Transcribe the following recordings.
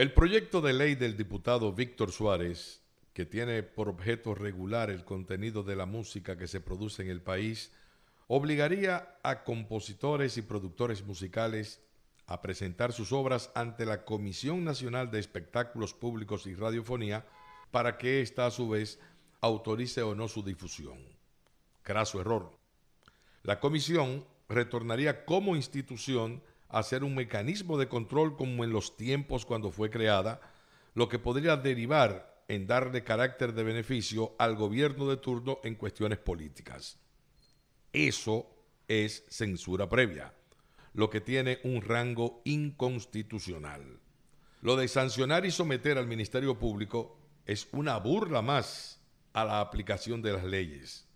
El proyecto de ley del diputado Víctor Suárez, que tiene por objeto regular el contenido de la música que se produce en el país, obligaría a compositores y productores musicales a presentar sus obras ante la Comisión Nacional de Espectáculos Públicos y Radiofonía para que ésta a su vez autorice o no su difusión. Craso error. La comisión retornaría como institución hacer un mecanismo de control como en los tiempos cuando fue creada, lo que podría derivar en darle carácter de beneficio al gobierno de turno en cuestiones políticas. Eso es censura previa, lo que tiene un rango inconstitucional. Lo de sancionar y someter al Ministerio Público es una burla más a la aplicación de las leyes.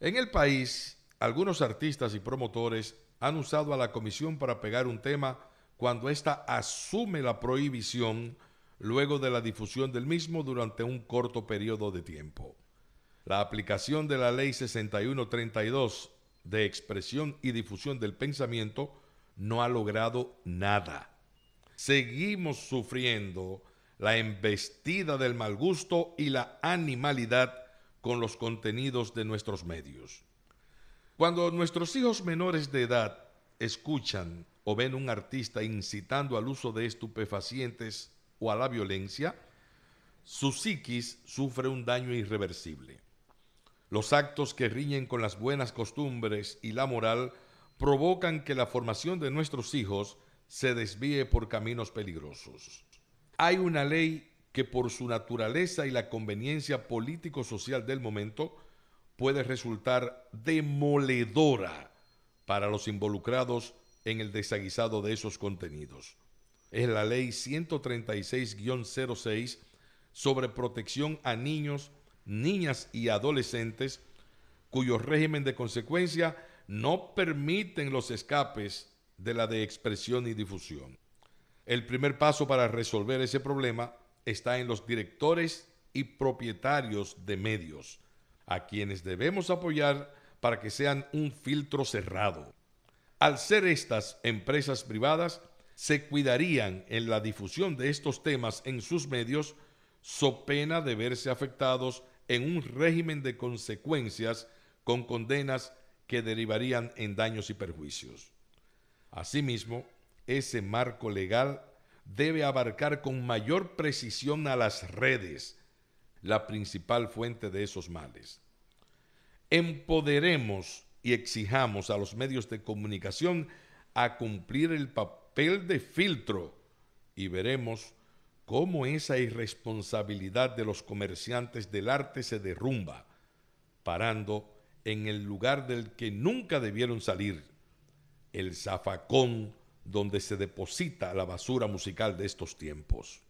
En el país, algunos artistas y promotores han usado a la comisión para pegar un tema cuando ésta asume la prohibición luego de la difusión del mismo durante un corto periodo de tiempo. La aplicación de la ley 6132 de expresión y difusión del pensamiento no ha logrado nada. Seguimos sufriendo la embestida del mal gusto y la animalidad con los contenidos de nuestros medios. Cuando nuestros hijos menores de edad escuchan o ven un artista incitando al uso de estupefacientes o a la violencia, su psiquis sufre un daño irreversible. Los actos que riñen con las buenas costumbres y la moral provocan que la formación de nuestros hijos se desvíe por caminos peligrosos. Hay una ley que por su naturaleza y la conveniencia político-social del momento puede resultar demoledora para los involucrados en el desaguisado de esos contenidos. Es la ley 136-06 sobre protección a niños, niñas y adolescentes, cuyo régimen de consecuencia no permiten los escapes de la de expresión y difusión. El primer paso para resolver ese problema está en los directores y propietarios de medios a quienes debemos apoyar para que sean un filtro cerrado. Al ser estas empresas privadas, se cuidarían en la difusión de estos temas en sus medios, so pena de verse afectados en un régimen de consecuencias con condenas que derivarían en daños y perjuicios. Asimismo, ese marco legal debe abarcar con mayor precisión a las redes, la principal fuente de esos males. Empoderemos y exijamos a los medios de comunicación a cumplir el papel de filtro y veremos cómo esa irresponsabilidad de los comerciantes del arte se derrumba, parando en el lugar del que nunca debieron salir, el zafacón donde se deposita la basura musical de estos tiempos.